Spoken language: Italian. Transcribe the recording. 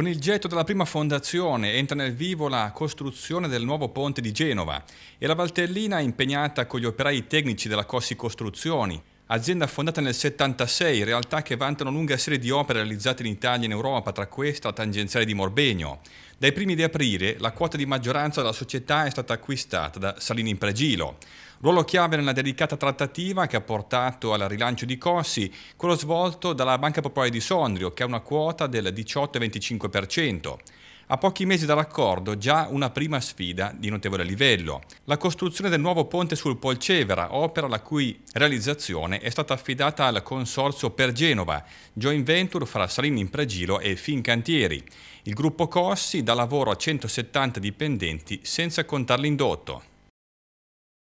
Con il getto della prima fondazione entra nel vivo la costruzione del nuovo ponte di Genova e la Valtellina è impegnata con gli operai tecnici della Cossi Costruzioni, azienda fondata nel 1976, realtà che vanta una lunga serie di opere realizzate in Italia e in Europa, tra questa la tangenziale di Morbegno. Dai primi di aprile la quota di maggioranza della società è stata acquistata da Salini in pregilo. Ruolo chiave nella delicata trattativa che ha portato al rilancio di Cossi, quello svolto dalla Banca Popolare di Sondrio, che ha una quota del 18-25%. A pochi mesi dall'accordo già una prima sfida di notevole livello, la costruzione del nuovo ponte sul Polcevera, opera la cui realizzazione è stata affidata al Consorzio per Genova, joint venture fra Salini in Pregilo e Fincantieri. Il gruppo Cossi dà lavoro a 170 dipendenti senza contare l'indotto.